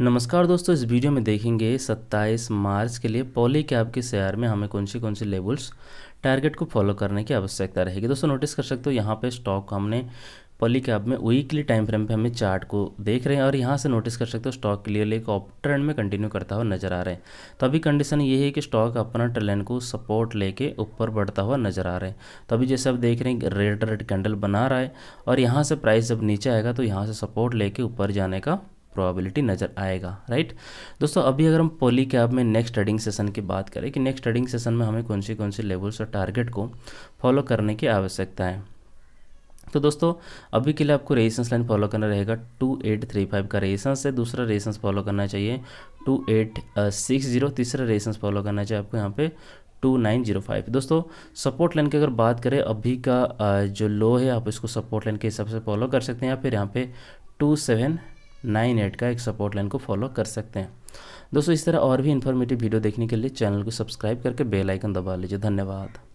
नमस्कार दोस्तों इस वीडियो में देखेंगे 27 मार्च के लिए पॉली कैब के शेयर में हमें कौन सी कौन सी लेवल्स टारगेट को फॉलो करने की आवश्यकता रहेगी दोस्तों नोटिस कर सकते हो यहाँ पे स्टॉक हमने पॉली कैब में वीकली टाइम फ्रेम पे हमें चार्ट को देख रहे हैं और यहाँ से नोटिस कर सकते हो स्टॉक क्लियरली एक ऑप ट्रेंड में कंटिन्यू करता हुआ नजर आ रहा है तो अभी कंडीशन ये है कि स्टॉक अपना ट्रेन को सपोर्ट लेके ऊपर बढ़ता हुआ नजर आ रहा है तो अभी जैसे आप देख रहे हैं रेड रेड कैंडल बना रहा है और यहाँ से प्राइस जब नीचे आएगा तो यहाँ से सपोर्ट लेके ऊपर जाने का प्रोबेबिलिटी नज़र आएगा राइट दोस्तों अभी अगर हम पोली कैब में नेक्स्ट ट्रेडिंग सेशन की बात करें कि नेक्स्ट ट्रेडिंग सेशन में हमें कौन से कौन से लेवल्स और टारगेट को फॉलो करने की आवश्यकता है तो दोस्तों अभी के लिए आपको रेजिस्टेंस लाइन फॉलो करना रहेगा टू एट थ्री फाइव का रेजिस्टेंस है दूसरा रेजिस्टेंस फॉलो करना चाहिए टू एट सिक्स जीरो तीसरा रेजिस्टेंस फॉलो करना चाहिए आपको यहाँ पे टू नाइन जीरो फाइव दोस्तों सपोर्ट लाइन की अगर बात करें अभी का uh, जो लो है आप इसको सपोर्ट लाइन के हिसाब से फॉलो कर सकते हैं या फिर यहाँ पे टू सेवन नाइन एट का एक सपोर्ट लाइन को फॉलो कर सकते हैं दोस्तों इस तरह और भी इन्फॉर्मेटिव वीडियो देखने के लिए चैनल को सब्सक्राइब करके बेल आइकन दबा लीजिए धन्यवाद